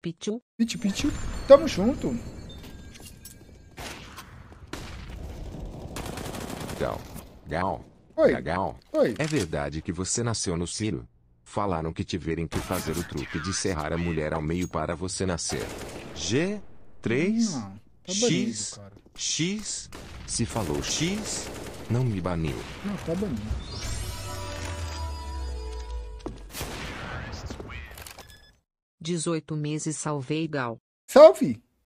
Pichu. Pichu, pichu. Tamo junto. Gal. Gal. Oi. Gal. Oi. É verdade que você nasceu no Ciro? Falaram que tiverem que fazer o truque de serrar a mulher ao meio para você nascer. G. 3. Não, tá X. Banido, X. Se falou X, não me baniu. Não, tá banido. 18 meses salvei Gal. Salve!